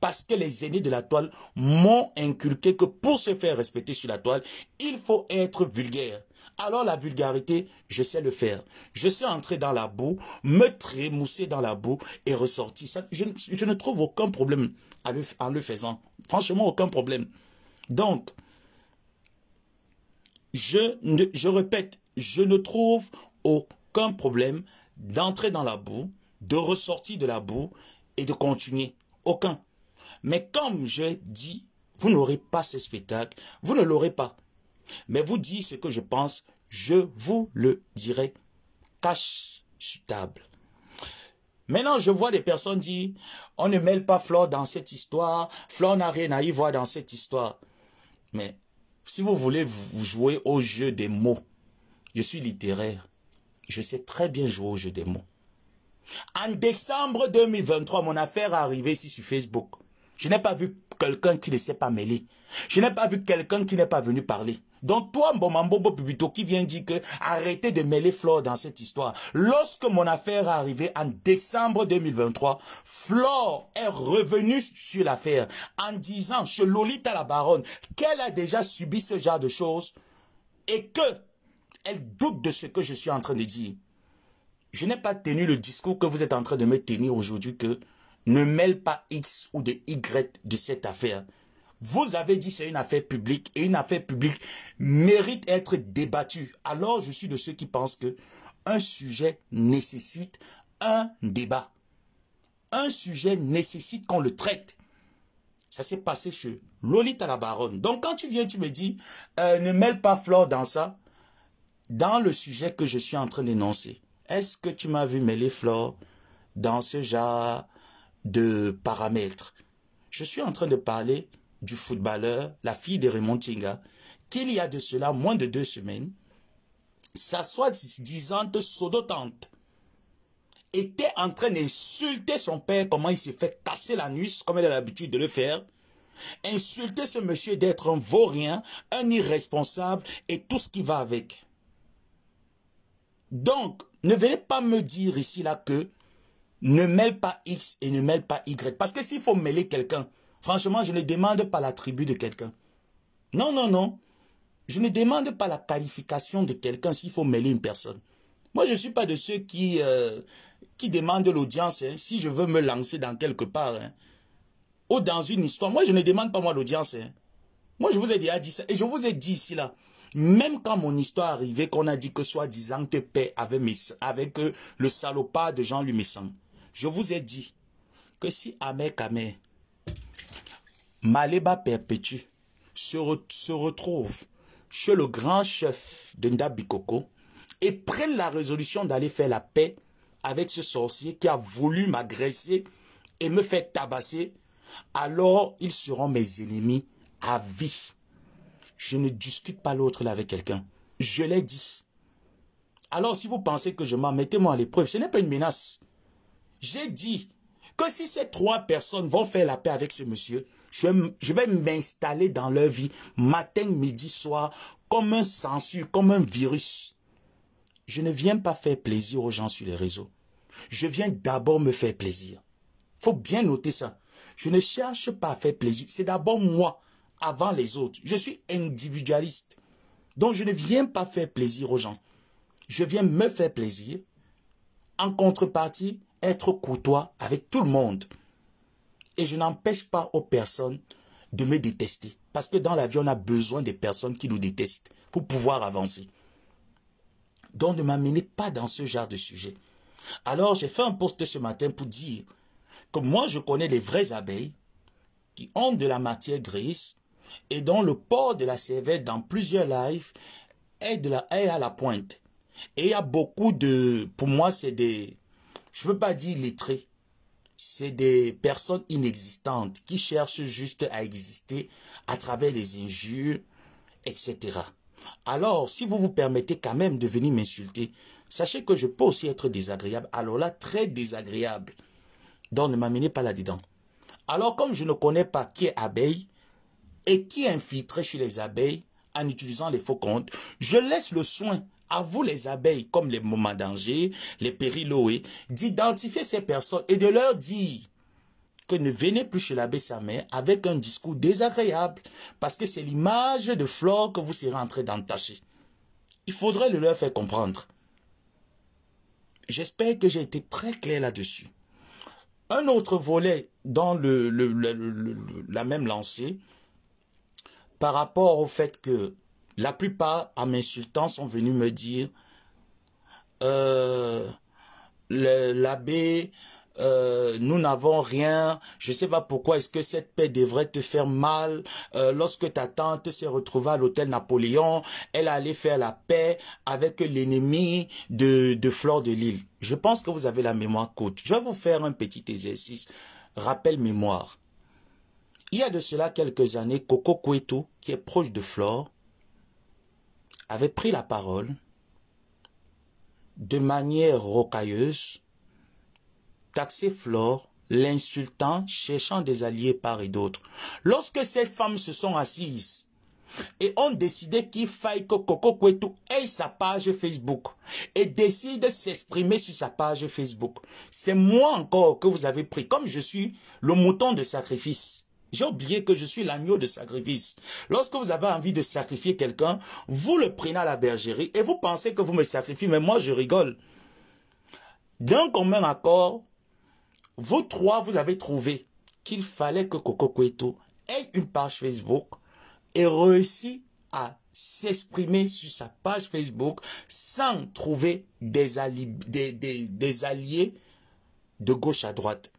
parce que les aînés de la toile m'ont inculqué que pour se faire respecter sur la toile, il faut être vulgaire. Alors la vulgarité, je sais le faire. Je sais entrer dans la boue, me trémousser dans la boue et ressortir. je, ne trouve aucun problème en le faisant. Franchement, aucun problème. Donc, je, je répète, je ne trouve aucun problème d'entrer dans la boue, de ressortir de la boue et de continuer. Aucun. Mais comme je dis, vous n'aurez pas ce spectacle, vous ne l'aurez pas. Mais vous dites ce que je pense, je vous le dirai cache sur table. Maintenant, je vois des personnes dire, on ne mêle pas Flore dans cette histoire, Flore n'a rien à y voir dans cette histoire. Mais si vous voulez vous jouer au jeu des mots, je suis littéraire, je sais très bien jouer au jeu des mots. En décembre 2023, mon affaire est arrivée ici sur Facebook. Je n'ai pas vu quelqu'un qui ne s'est pas mêlé. Je n'ai pas vu quelqu'un qui n'est pas venu parler. Donc toi, Mbomambobo Pubito, qui vient dire que arrêtez de mêler Flore dans cette histoire. Lorsque mon affaire est arrivée en décembre 2023, Flore est revenue sur l'affaire en disant chez Lolita la baronne qu'elle a déjà subi ce genre de choses et que elle doute de ce que je suis en train de dire. Je n'ai pas tenu le discours que vous êtes en train de me tenir aujourd'hui que ne mêle pas X ou de Y de cette affaire. Vous avez dit c'est une affaire publique et une affaire publique mérite être débattue. Alors je suis de ceux qui pensent que un sujet nécessite un débat. Un sujet nécessite qu'on le traite. Ça s'est passé chez Lolita la baronne. Donc quand tu viens, tu me dis, euh, ne mêle pas Flore dans ça, dans le sujet que je suis en train d'énoncer. Est-ce que tu m'as vu mêler Flore dans ce genre de paramètres. Je suis en train de parler du footballeur, la fille de Raymond qu'il y a de cela moins de deux semaines, sa soi disante sodotante, était en train d'insulter son père, comment il s'est fait casser la l'anus, comme elle a l'habitude de le faire, insulter ce monsieur d'être un vaurien, un irresponsable et tout ce qui va avec. Donc, ne venez pas me dire ici là que ne mêle pas X et ne mêle pas Y. Parce que s'il faut mêler quelqu'un, franchement, je ne demande pas l'attribut de quelqu'un. Non, non, non. Je ne demande pas la qualification de quelqu'un s'il faut mêler une personne. Moi, je ne suis pas de ceux qui, euh, qui demandent l'audience. Hein, si je veux me lancer dans quelque part, hein. ou dans une histoire, moi, je ne demande pas moi l'audience. Hein. Moi, je vous ai déjà dit ça. Et je vous ai dit ici, là, même quand mon histoire arrivait, qu'on a dit que soi-disant te paix avec, avec euh, le salopard de Jean-Louis Messan. Je vous ai dit que si Amekame Maléba Perpétue, se, se retrouve chez le grand chef de Ndabikoko et prenne la résolution d'aller faire la paix avec ce sorcier qui a voulu m'agresser et me faire tabasser, alors ils seront mes ennemis à vie. Je ne discute pas l'autre là avec quelqu'un. Je l'ai dit. Alors si vous pensez que je m'en mettez-moi à l'épreuve, ce n'est pas une menace. J'ai dit que si ces trois personnes vont faire la paix avec ce monsieur, je vais m'installer dans leur vie, matin, midi, soir, comme un censure, comme un virus. Je ne viens pas faire plaisir aux gens sur les réseaux. Je viens d'abord me faire plaisir. faut bien noter ça. Je ne cherche pas à faire plaisir. C'est d'abord moi, avant les autres. Je suis individualiste. Donc je ne viens pas faire plaisir aux gens. Je viens me faire plaisir. En contrepartie, être courtois avec tout le monde. Et je n'empêche pas aux personnes de me détester. Parce que dans la vie, on a besoin des personnes qui nous détestent pour pouvoir avancer. Donc ne m'amenez pas dans ce genre de sujet. Alors j'ai fait un post ce matin pour dire que moi je connais les vraies abeilles qui ont de la matière grise et dont le port de la cervelle dans plusieurs lives est, de la, est à la pointe. Et il y a beaucoup de... Pour moi, c'est des, je ne peux pas dire lettrés. C'est des personnes inexistantes qui cherchent juste à exister à travers les injures, etc. Alors, si vous vous permettez quand même de venir m'insulter, sachez que je peux aussi être désagréable. Alors là, très désagréable. Donc, ne m'amenez pas là-dedans. Alors, comme je ne connais pas qui est abeille et qui est infiltré chez les abeilles en utilisant les faux comptes, je laisse le soin à vous les abeilles, comme les moments d'Angers, les périloé, d'identifier ces personnes et de leur dire que ne venez plus chez l'abbé mère avec un discours désagréable, parce que c'est l'image de flore que vous serez en train d'entacher. Il faudrait le leur faire comprendre. J'espère que j'ai été très clair là-dessus. Un autre volet dans le, la même lancée, par rapport au fait que la plupart, en m'insultant, sont venus me dire euh, l'abbé, euh, nous n'avons rien, je ne sais pas pourquoi est-ce que cette paix devrait te faire mal. Euh, lorsque ta tante s'est retrouvée à l'hôtel Napoléon, elle allait faire la paix avec l'ennemi de, de Flore de Lille. Je pense que vous avez la mémoire courte. Je vais vous faire un petit exercice. Rappel mémoire. Il y a de cela quelques années, Coco Cueto, qui est proche de Flore, avait pris la parole de manière rocailleuse, taxé Flore, l'insultant, cherchant des alliés par et d'autre. Lorsque ces femmes se sont assises et ont décidé qu'il faille que Coco Kwetu ait sa page Facebook et décide de s'exprimer sur sa page Facebook, c'est moi encore que vous avez pris, comme je suis le mouton de sacrifice. J'ai oublié que je suis l'agneau de sacrifice. Lorsque vous avez envie de sacrifier quelqu'un, vous le prenez à la bergerie et vous pensez que vous me sacrifiez, mais moi je rigole. D'un commun accord, vous trois, vous avez trouvé qu'il fallait que Coco Cueto ait une page Facebook et réussit à s'exprimer sur sa page Facebook sans trouver des alliés de gauche à droite.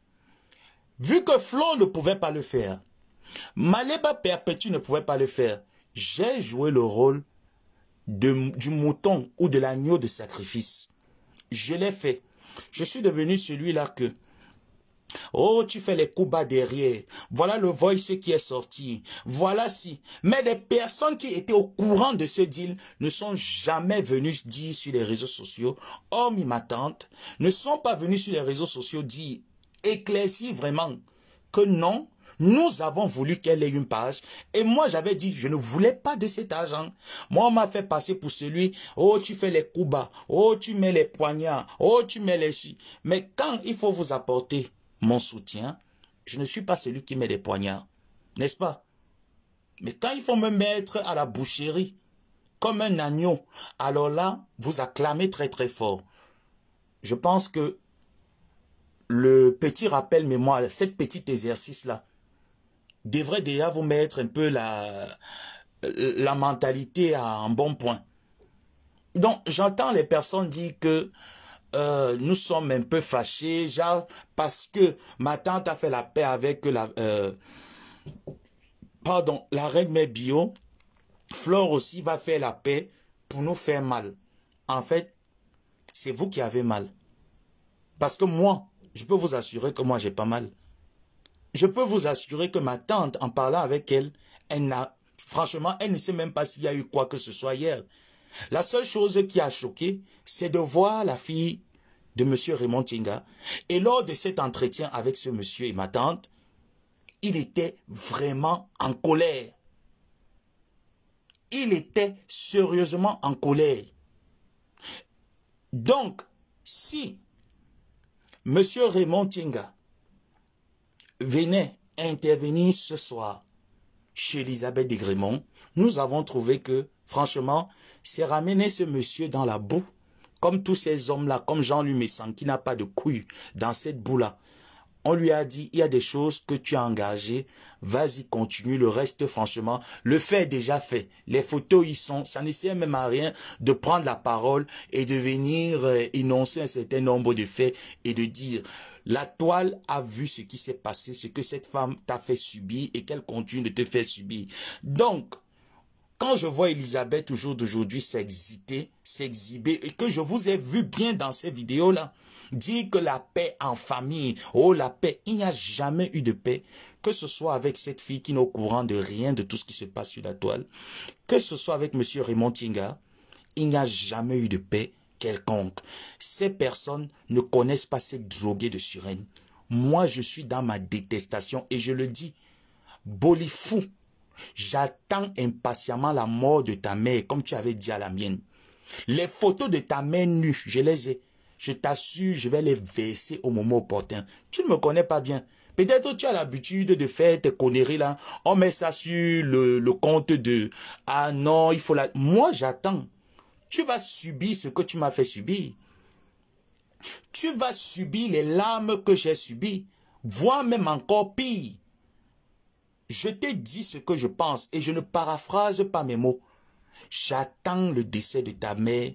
Vu que Flon ne pouvait pas le faire, Maléba Perpetu ne pouvait pas le faire, j'ai joué le rôle du mouton ou de l'agneau de sacrifice. Je l'ai fait. Je suis devenu celui-là que... Oh, tu fais les coups bas derrière. Voilà le voice qui est sorti. Voilà si. Mais les personnes qui étaient au courant de ce deal ne sont jamais venues dire sur les réseaux sociaux, hormis ma tante, ne sont pas venues sur les réseaux sociaux dire éclairci vraiment que non, nous avons voulu qu'elle ait une page. Et moi, j'avais dit, je ne voulais pas de cet argent. Moi, on m'a fait passer pour celui, oh, tu fais les coups bas, oh, tu mets les poignards, oh, tu mets les... Mais quand il faut vous apporter mon soutien, je ne suis pas celui qui met les poignards, n'est-ce pas Mais quand il faut me mettre à la boucherie, comme un agneau, alors là, vous acclamez très très fort. Je pense que le petit rappel mémoire, cette petit exercice-là, devrait déjà vous mettre un peu la, euh, la mentalité à un bon point. Donc, j'entends les personnes dire que euh, nous sommes un peu fâchés, genre, parce que ma tante a fait la paix avec la... Euh, pardon, la reine mais bio. Flore aussi va faire la paix pour nous faire mal. En fait, c'est vous qui avez mal. Parce que moi, je peux vous assurer que moi, j'ai pas mal. Je peux vous assurer que ma tante, en parlant avec elle, elle n'a, franchement, elle ne sait même pas s'il y a eu quoi que ce soit hier. La seule chose qui a choqué, c'est de voir la fille de M. Raymond Tinga. Et lors de cet entretien avec ce monsieur et ma tante, il était vraiment en colère. Il était sérieusement en colère. Donc, si Monsieur Raymond Tinga venait intervenir ce soir chez Elisabeth Grimont. nous avons trouvé que, franchement, c'est ramener ce monsieur dans la boue, comme tous ces hommes-là, comme Jean-Luc Messan, qui n'a pas de couilles dans cette boue-là, on lui a dit, il y a des choses que tu as engagées, vas-y, continue, le reste, franchement, le fait est déjà fait. Les photos y sont, ça ne sert même à rien de prendre la parole et de venir euh, énoncer un certain nombre de faits et de dire, la toile a vu ce qui s'est passé, ce que cette femme t'a fait subir et qu'elle continue de te faire subir. Donc, quand je vois Elisabeth toujours d'aujourd'hui s'exhiber, et que je vous ai vu bien dans ces vidéos-là, Dis que la paix en famille, oh la paix, il n'y a jamais eu de paix, que ce soit avec cette fille qui n'est au courant de rien de tout ce qui se passe sur la toile, que ce soit avec monsieur Raymond Tinga, il n'y a jamais eu de paix quelconque. Ces personnes ne connaissent pas cette droguée de sirène. Moi, je suis dans ma détestation et je le dis. Bolifou, j'attends impatiemment la mort de ta mère, comme tu avais dit à la mienne. Les photos de ta mère nue, je les ai. Je t'assure, je vais les verser au moment opportun. Tu ne me connais pas bien. Peut-être tu as l'habitude de faire tes conneries là. On met ça sur le, compte de « Ah non, il faut la... » Moi, j'attends. Tu vas subir ce que tu m'as fait subir. Tu vas subir les larmes que j'ai subies, voire même encore pire. Je t'ai dit ce que je pense et je ne paraphrase pas mes mots. J'attends le décès de ta mère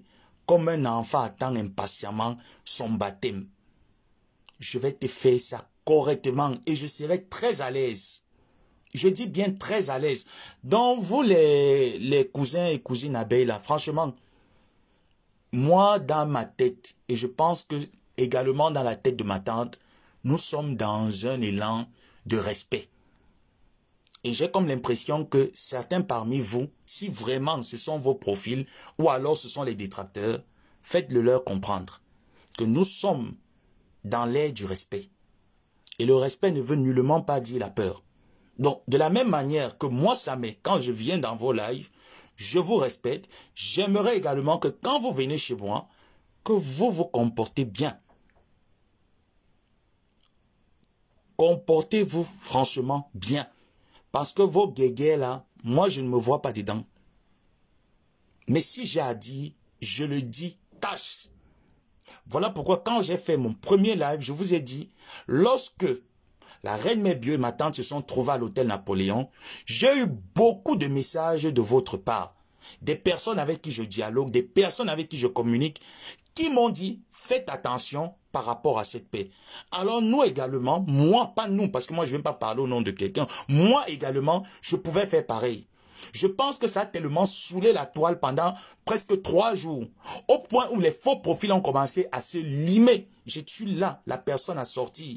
comme un enfant attend impatiemment son baptême. Je vais te faire ça correctement et je serai très à l'aise. Je dis bien très à l'aise. Donc vous les, les cousins et cousines abeilles franchement, moi dans ma tête, et je pense que également dans la tête de ma tante, nous sommes dans un élan de respect. Et j'ai comme l'impression que certains parmi vous, si vraiment ce sont vos profils ou alors ce sont les détracteurs, faites-le leur comprendre que nous sommes dans l'air du respect. Et le respect ne veut nullement pas dire la peur. Donc, de la même manière que moi, ça Samé, quand je viens dans vos lives, je vous respecte. J'aimerais également que quand vous venez chez moi, que vous vous comportez bien. Comportez-vous franchement bien. Parce que vos guégués là, moi je ne me vois pas dedans. Mais si j'ai à dire, je le dis, tâche. Voilà pourquoi quand j'ai fait mon premier live, je vous ai dit, lorsque la reine Mébieu et ma tante se sont trouvées à l'hôtel Napoléon, j'ai eu beaucoup de messages de votre part. Des personnes avec qui je dialogue, des personnes avec qui je communique, qui m'ont dit, faites attention, par rapport à cette paix. Alors nous également, moi, pas nous, parce que moi je ne vais pas parler au nom de quelqu'un, moi également, je pouvais faire pareil. Je pense que ça a tellement saoulé la toile pendant presque trois jours, au point où les faux profils ont commencé à se limer. J'ai tué là la personne à sortir,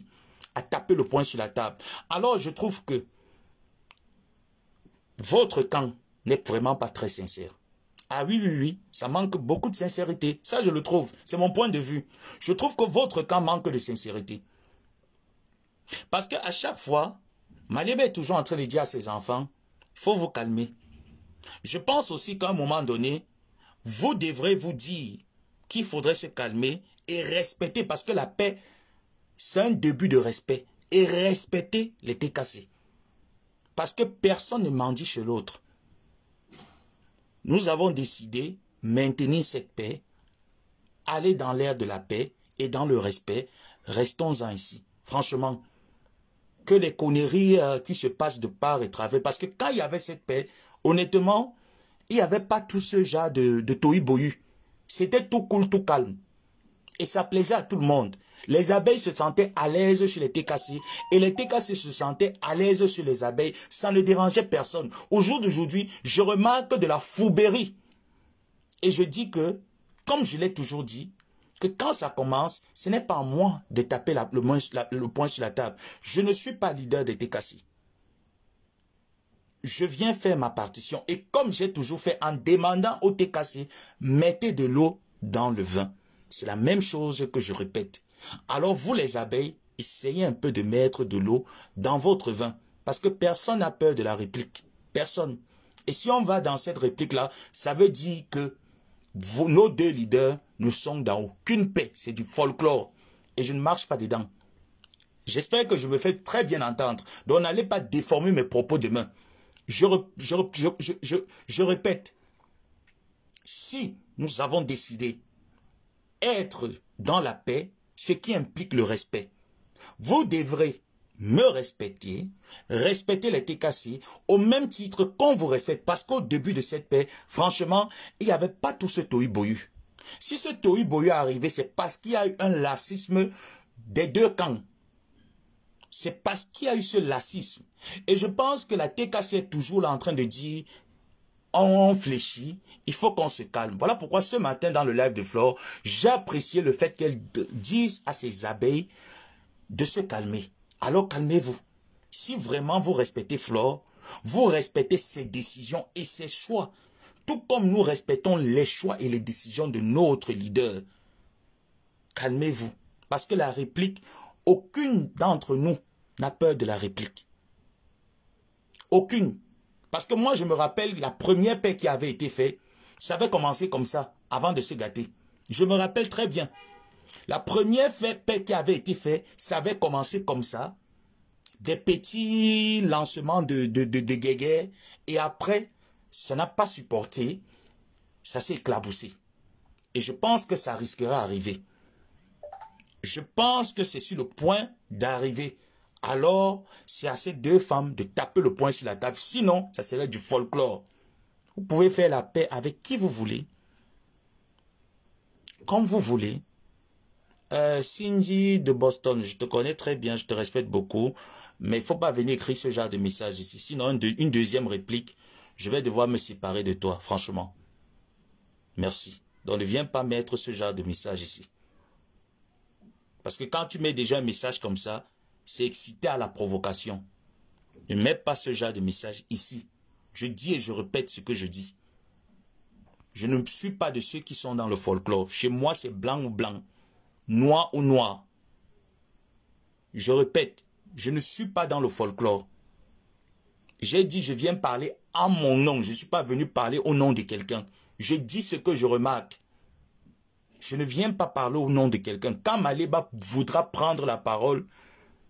à taper le poing sur la table. Alors je trouve que votre camp n'est vraiment pas très sincère. Ah oui, oui, oui, ça manque beaucoup de sincérité. Ça, je le trouve. C'est mon point de vue. Je trouve que votre camp manque de sincérité. Parce qu'à chaque fois, Malébé est toujours en train de dire à ses enfants, il faut vous calmer. Je pense aussi qu'à un moment donné, vous devrez vous dire qu'il faudrait se calmer et respecter, parce que la paix, c'est un début de respect. Et respecter les TKC. Parce que personne ne mendie chez l'autre. Nous avons décidé maintenir cette paix, aller dans l'ère de la paix et dans le respect. Restons-en ainsi. Franchement, que les conneries euh, qui se passent de part et travers. Parce que quand il y avait cette paix, honnêtement, il n'y avait pas tout ce genre de, de C'était tout cool, tout calme. Et ça plaisait à tout le monde. Les abeilles se sentaient à l'aise sur les TKC. et les TKC se sentaient à l'aise sur les abeilles. Ça ne dérangeait personne. Au jour d'aujourd'hui, je remarque de la foubérie Et je dis que, comme je l'ai toujours dit, que quand ça commence, ce n'est pas à moi de taper le, poing point sur la table. Je ne suis pas leader des TKC. Je viens faire ma partition. Et comme j'ai toujours fait en demandant aux TKC. mettez de l'eau dans le vin. C'est la même chose que je répète. Alors vous les abeilles, essayez un peu de mettre de l'eau dans votre vin. Parce que personne n'a peur de la réplique. Personne. Et si on va dans cette réplique-là, ça veut dire que vous, nos deux leaders ne sont dans aucune paix. C'est du folklore. Et je ne marche pas dedans. J'espère que je me fais très bien entendre. Donc n'allez pas déformer mes propos demain. Je, je, je, je, répète, si nous avons décidé être dans la paix, ce qui implique le respect. Vous devrez me respecter, respecter les TKC au même titre qu'on vous respecte. Parce qu'au début de cette paix, franchement, il n'y avait pas tout ce toi boyu. Si ce tohu boyu est arrivé, c'est parce qu'il y a eu un lacisme des deux camps. C'est parce qu'il y a eu ce lacisme. Et je pense que la TKC est toujours là en train de dire on fléchit, il faut qu'on se calme. Voilà pourquoi ce matin dans le live de Flore, j'appréciais le fait qu'elle dise à ses abeilles de se calmer. Alors calmez-vous. Si vraiment vous respectez Flore, vous respectez ses décisions et ses choix, tout comme nous respectons les choix et les décisions de notre leader. Calmez-vous, parce que la réplique, aucune d'entre nous n'a peur de la réplique. Aucune. Parce que moi, je me rappelle la première paix qui avait été faite, ça avait commencé comme ça, avant de se gâter. Je me rappelle très bien. La première paix qui avait été faite, ça avait commencé comme ça, des petits lancements de, de, de, et après, ça n'a pas supporté, ça s'est éclaboussé. Et je pense que ça risquera d'arriver. Je pense que c'est sur le point d'arriver alors c'est à ces deux femmes de taper le poing sur la table. Sinon, ça serait du folklore. Vous pouvez faire la paix avec qui vous voulez, comme vous voulez. Euh, Cindy de Boston, je te connais très bien, je te respecte beaucoup, mais il faut pas venir écrire ce genre de message ici. Sinon, une deuxième réplique, je vais devoir me séparer de toi, franchement. Merci. Donc ne viens pas mettre ce genre de message ici. Parce que quand tu mets déjà un message comme ça, c'est exciter à la provocation. Ne mets pas ce genre de message ici. Je dis et je répète ce que je dis. Je ne suis pas de ceux qui sont dans le folklore. Chez moi, c'est blanc ou blanc, noir ou noir. Je répète, je ne suis pas dans le folklore. J'ai dit, je viens parler à mon nom. Je ne suis pas venu parler au nom de quelqu'un. Je dis ce que je remarque. Je ne viens pas parler au nom de quelqu'un. Quand Maléba voudra prendre la parole,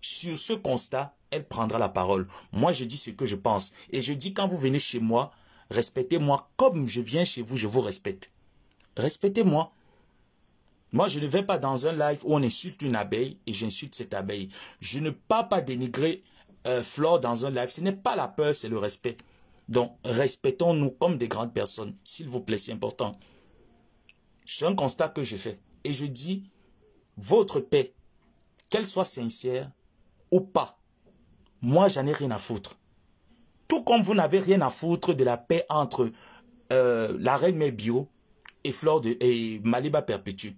sur ce constat, elle prendra la parole. Moi, je dis ce que je pense. Et je dis, quand vous venez chez moi, respectez-moi comme je viens chez vous, je vous respecte. Respectez-moi. Moi, je ne vais pas dans un live où on insulte une abeille et j'insulte cette abeille. Je ne pas pas dénigrer euh, Flore dans un live. Ce n'est pas la peur, c'est le respect. Donc, respectons-nous comme des grandes personnes. S'il vous plaît, c'est important. C'est un constat que je fais. Et je dis, votre paix, qu'elle soit sincère, ou pas, moi, j'en ai rien à foutre. Tout comme vous n'avez rien à foutre de la paix entre euh, la reine Mebio et, Flore de, et Maliba Perpétue.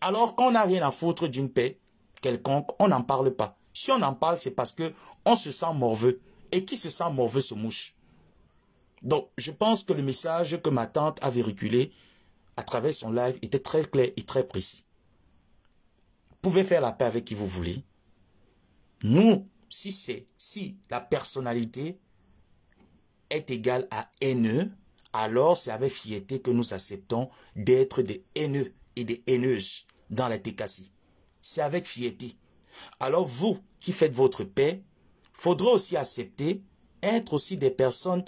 Alors qu'on n'a rien à foutre d'une paix quelconque, on n'en parle pas. Si on en parle, c'est parce que on se sent morveux. Et qui se sent morveux se mouche. Donc, je pense que le message que ma tante a véhiculé à travers son live était très clair et très précis. Vous pouvez faire la paix avec qui vous voulez. Nous, si c'est si la personnalité est égale à haineux, alors c'est avec fierté que nous acceptons d'être des haineux et des haineuses dans la TKC. C'est avec fierté. Alors vous qui faites votre paix, faudra aussi accepter être aussi des personnes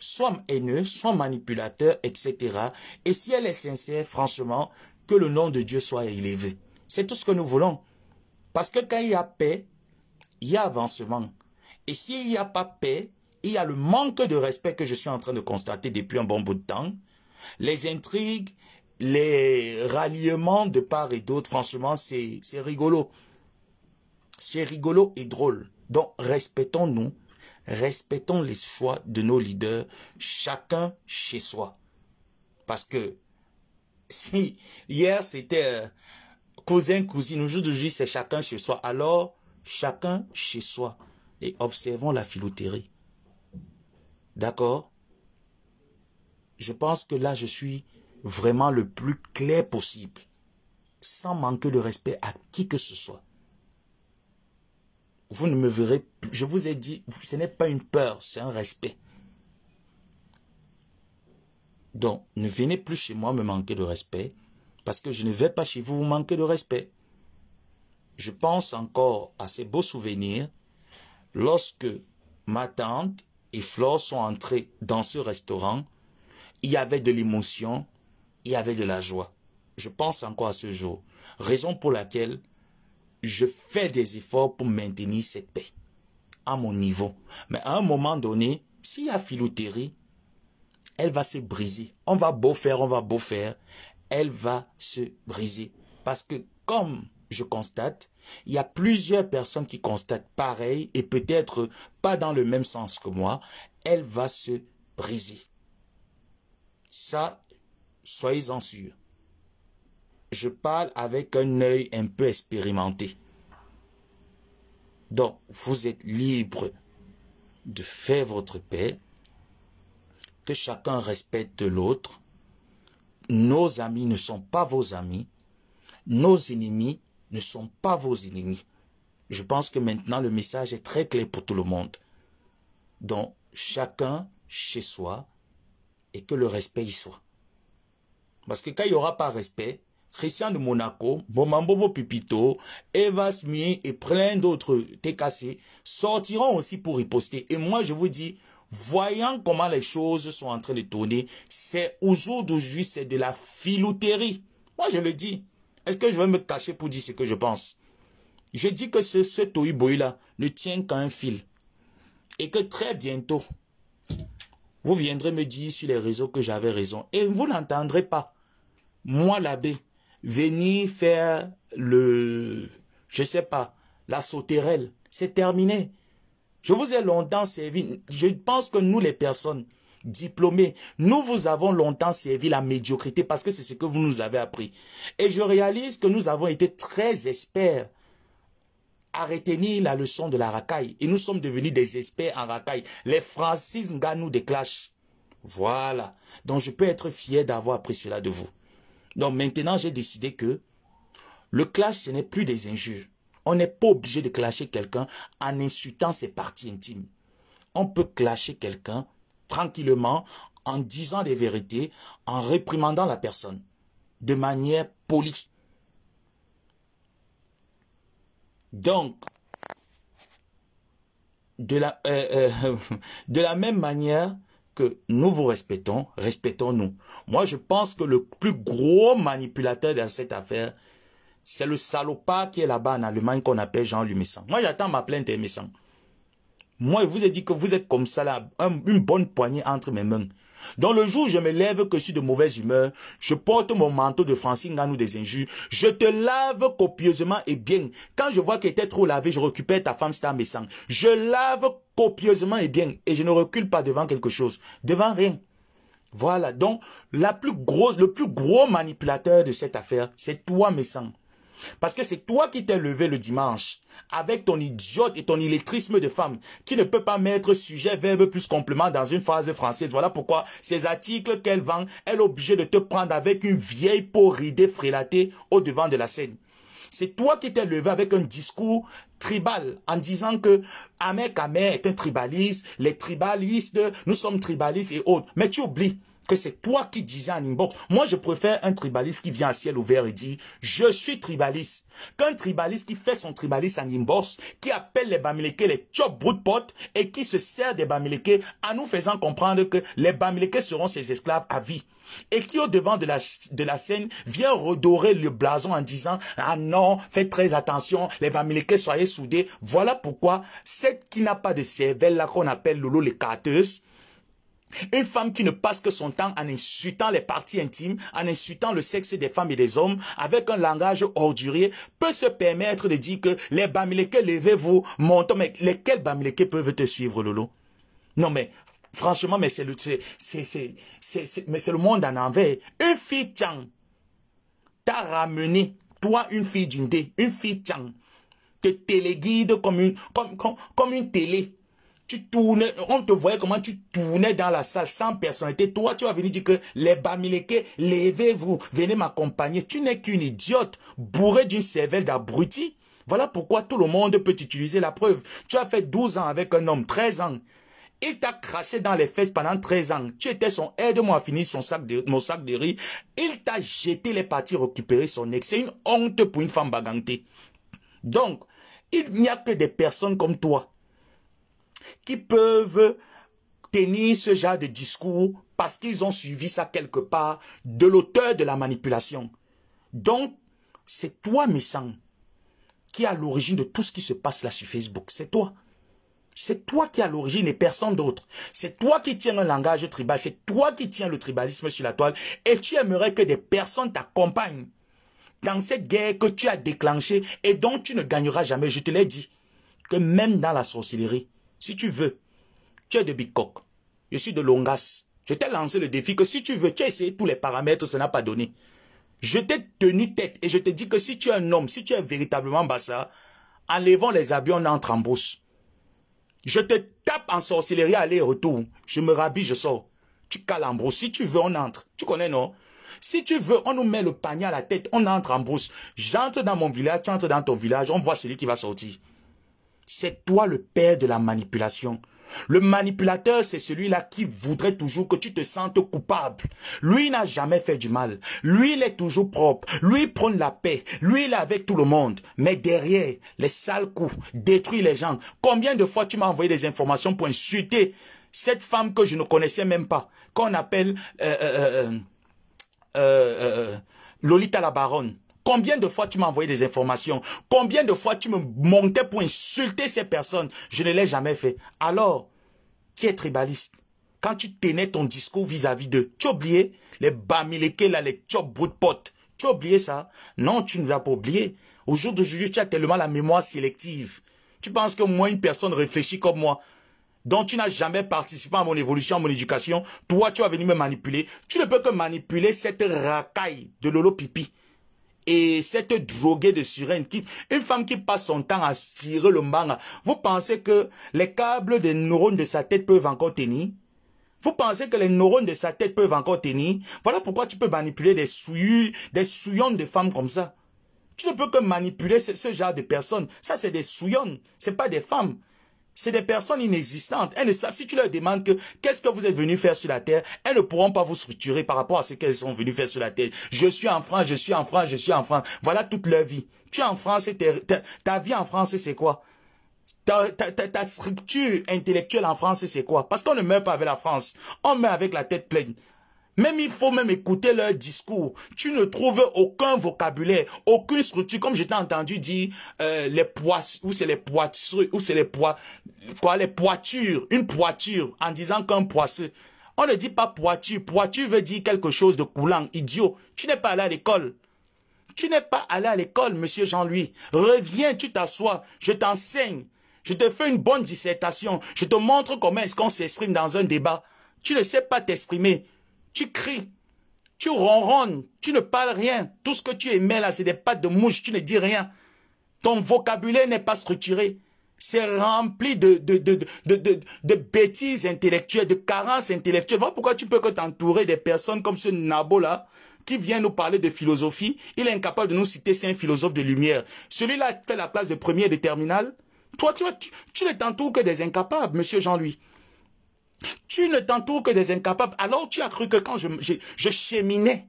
soit haineux, soit manipulateurs, etc. Et si elle est sincère, franchement, que le nom de Dieu soit élevé. C'est tout ce que nous voulons. Parce que quand il y a paix, il y a avancement. Et s'il n'y a pas paix, il y a le manque de respect que je suis en train de constater depuis un bon bout de temps, les intrigues, les ralliements de part et d'autre, franchement, c'est rigolo. C'est rigolo et drôle. Donc, respectons-nous, respectons les choix de nos leaders, chacun chez soi. Parce que, si hier c'était euh, cousin, cousine, aujourd'hui c'est chacun chez soi, alors chacun chez soi, et observons la philotérie. D'accord Je pense que là, je suis vraiment le plus clair possible, sans manquer de respect à qui que ce soit. Vous ne me verrez, je vous ai dit, ce n'est pas une peur, c'est un respect. Donc, ne venez plus chez moi me manquer de respect, parce que je ne vais pas chez vous vous manquer de respect je pense encore à ces beaux souvenirs lorsque ma tante et Flore sont entrées dans ce restaurant. Il y avait de l'émotion, il y avait de la joie. Je pense encore à ce jour. Raison pour laquelle je fais des efforts pour maintenir cette paix à mon niveau. Mais à un moment donné, s'il y a filouterie, elle va se briser. On va beau faire, on va beau faire, elle va se briser. Parce que comme je constate, il y a plusieurs personnes qui constatent pareil et peut-être pas dans le même sens que moi, elle va se briser. Ça, soyez-en sûrs. Je parle avec un œil un peu expérimenté. Donc, vous êtes libre de faire votre paix, que chacun respecte l'autre. Nos amis ne sont pas vos amis. Nos ennemis ne sont pas vos ennemis. Je pense que maintenant le message est très clair pour tout le monde. Donc, chacun chez soi et que le respect y soit. Parce que quand il n'y aura pas respect, Christian de Monaco, Bomambobo Pupito, Eva Smier et plein d'autres TKC sortiront aussi pour riposter. Et moi, je vous dis, voyant comment les choses sont en train de tourner, c'est aujourd'hui, c'est de la filouterie. Moi, je le dis. Est-ce que je vais me cacher pour dire ce que je pense Je dis que ce, ce Boy là ne tient qu'à un fil. Et que très bientôt, vous viendrez me dire sur les réseaux que j'avais raison. Et vous n'entendrez pas, moi l'abbé, venir faire le, je sais pas, la sauterelle. C'est terminé. Je vous ai longtemps servi. Je pense que nous les personnes, diplômés. Nous vous avons longtemps servi la médiocrité parce que c'est ce que vous nous avez appris. Et je réalise que nous avons été très experts à retenir la leçon de la racaille. Et nous sommes devenus des experts en racaille. Les Francis Nganou des Clash. Voilà. Donc je peux être fier d'avoir appris cela de vous. Donc maintenant, j'ai décidé que le clash, ce n'est plus des injures. On n'est pas obligé de clasher quelqu'un en insultant ses parties intimes. On peut clasher quelqu'un tranquillement, en disant les vérités, en réprimandant la personne, de manière polie. Donc, de la, euh, euh, de la même manière que nous vous respectons, respectons-nous. Moi, je pense que le plus gros manipulateur dans cette affaire, c'est le salopard qui est là-bas en Allemagne qu'on appelle Jean Lumessant. Moi, j'attends ma plainte, Lumissan. Hein, moi, je vous ai dit que vous êtes comme ça là, une bonne poignée entre mes mains. Dans le jour où je me lève que je suis de mauvaise humeur, je porte mon manteau de Francine nous des injures, je te lave copieusement et bien. Quand je vois tu es trop lavé, je récupère ta femme à mes sangs. Je lave copieusement et bien et je ne recule pas devant quelque chose, devant rien. Voilà, donc la plus grosse, le plus gros manipulateur de cette affaire, c'est toi mes sangs. Parce que c'est toi qui t'es levé le dimanche avec ton idiote et ton électrisme de femme qui ne peut pas mettre sujet, verbe plus complément dans une phrase française. Voilà pourquoi ces articles qu'elle vend, elle est obligée de te prendre avec une vieille peau ridée frélatée au devant de la scène. C'est toi qui t'es levé avec un discours tribal en disant que Amek Kamé est un tribaliste, les tribalistes, nous sommes tribalistes et autres. Mais tu oublies que c'est toi qui disais en inbox. Moi, je préfère un tribaliste qui vient à ciel ouvert et dit « Je suis tribaliste ». Qu'un tribaliste qui fait son tribaliste en inbox, qui appelle les Bamilekés les tchop de et qui se sert des Bamilekés en nous faisant comprendre que les Bamilekés seront ses esclaves à vie. Et qui au devant de la, de la scène vient redorer le blason en disant « Ah non, faites très attention, les Bamilekés soyez soudés ». Voilà pourquoi cette qui n'a pas de cervelle là qu'on appelle Lolo carteuses. Une femme qui ne passe que son temps en insultant les parties intimes, en insultant le sexe des femmes et des hommes, avec un langage ordurier, peut se permettre de dire que les bamileke, levez-vous, montons, mais lesquels bamileke peuvent te suivre, Lolo Non, mais franchement, mais c'est le, c'est, mais c'est le monde en envers. Une fille tiang, t'a ramené, toi, une fille d'une dé, une fille tiang, te téléguide comme, comme une télé tu tournais, on te voyait comment tu tournais dans la salle sans personnalité. Toi, tu vas venir dire que les Bamileke, levez-vous, venez m'accompagner. Tu n'es qu'une idiote, bourrée d'une cervelle d'abruti. Voilà pourquoi tout le monde peut utiliser la preuve. Tu as fait 12 ans avec un homme, 13 ans. Il t'a craché dans les fesses pendant 13 ans. Tu étais son aide-moi à finir son sac de, mon sac de riz. Il t'a jeté les parties récupérer son ex. C'est une honte pour une femme bagantée. Donc, il n'y a que des personnes comme toi qui peuvent tenir ce genre de discours parce qu'ils ont suivi ça quelque part de l'auteur de la manipulation. Donc, c'est toi, Messan, qui est à l'origine de tout ce qui se passe là sur Facebook. C'est toi. C'est toi qui à l'origine et personne d'autre. C'est toi qui tiens le langage tribal. C'est toi qui tiens le tribalisme sur la toile. Et tu aimerais que des personnes t'accompagnent dans cette guerre que tu as déclenchée et dont tu ne gagneras jamais. Je te l'ai dit. Que même dans la sorcellerie, si tu veux, tu es de Bicoc, Je suis de Longas. Je t'ai lancé le défi que si tu veux, tu as essayé tous les paramètres, ça n'a pas donné. Je t'ai tenu tête et je te dis que si tu es un homme, si tu es véritablement Bassa, levant les habits, on entre en brousse. Je te tape en sorcellerie, aller retour. Je me rhabille, je sors. Tu cales en brousse. Si tu veux, on entre. Tu connais, non Si tu veux, on nous met le panier à la tête, on entre en brousse. J'entre dans mon village, tu entres dans ton village, on voit celui qui va sortir. C'est toi le père de la manipulation. Le manipulateur, c'est celui-là qui voudrait toujours que tu te sentes coupable. Lui n'a jamais fait du mal. Lui, il est toujours propre. Lui, il prône la paix. Lui, il est avec tout le monde. Mais derrière, les sales coups, détruit les gens. Combien de fois tu m'as envoyé des informations pour insulter cette femme que je ne connaissais même pas, qu'on appelle euh, euh, euh, euh Lolita la Baronne Combien de fois tu m'as envoyé des informations Combien de fois tu me montais pour insulter ces personnes Je ne l'ai jamais fait. Alors, qui est tribaliste Quand tu tenais ton discours vis-à-vis d'eux, tu as les bamileke là, les de potes. Tu as ça Non, tu ne l'as pas oublié. Au jour tu as tellement la mémoire sélective. Tu penses que moi, une personne réfléchie comme moi, dont tu n'as jamais participé à mon évolution, à mon éducation, toi, tu vas venir me manipuler. Tu ne peux que manipuler cette racaille de Lolo Pipi et cette droguée de sirène, une femme qui passe son temps à tirer le manga, vous pensez que les câbles des neurones de sa tête peuvent encore tenir vous pensez que les neurones de sa tête peuvent encore tenir Voilà pourquoi tu peux manipuler des souillons des souillons de femmes comme ça. Tu ne peux que manipuler ce, genre de personnes. Ça, c'est des souillons, Ce pas des femmes. C'est des personnes inexistantes. Elles ne savent, si tu leur demandes que qu'est-ce que vous êtes venu faire sur la terre, elles ne pourront pas vous structurer par rapport à ce qu'elles sont venues faire sur la terre. Je suis en France, je suis en France, je suis en France. Voilà toute leur vie. Tu es en France, ta vie en France, c'est quoi ta, ta structure intellectuelle en France, c'est quoi Parce qu'on ne meurt pas avec la France. On meurt avec la tête pleine. Même il faut même écouter leur discours. Tu ne trouves aucun vocabulaire, aucune structure. Comme je t'ai entendu dire, euh, les ou c'est les poissons, ou c'est les pois, quoi, les poitures, une poiture, en disant qu'un poisseux. On ne dit pas poiture. Poiture veut dire quelque chose de coulant, idiot. Tu n'es pas allé à l'école. Tu n'es pas allé à l'école, monsieur Jean-Louis. Reviens, tu t'assois. Je t'enseigne. Je te fais une bonne dissertation. Je te montre comment est-ce qu'on s'exprime dans un débat. Tu ne sais pas t'exprimer tu cries, tu ronronnes, tu ne parles rien. Tout ce que tu émets là, c'est des pattes de mouche, tu ne dis rien. Ton vocabulaire n'est pas structuré. C'est rempli de, de, bêtises intellectuelles, de carences intellectuelles. Voilà pourquoi tu peux que t'entourer des personnes comme ce Nabo là, qui vient nous parler de philosophie. Il est incapable de nous citer c'est un philosophe de lumière. Celui-là fait la place de premier de terminal. Toi, tu, tu, tu ne t'entoures que des incapables, monsieur Jean-Louis. Tu ne t'entoures que des incapables. Alors tu as cru que quand je, cheminais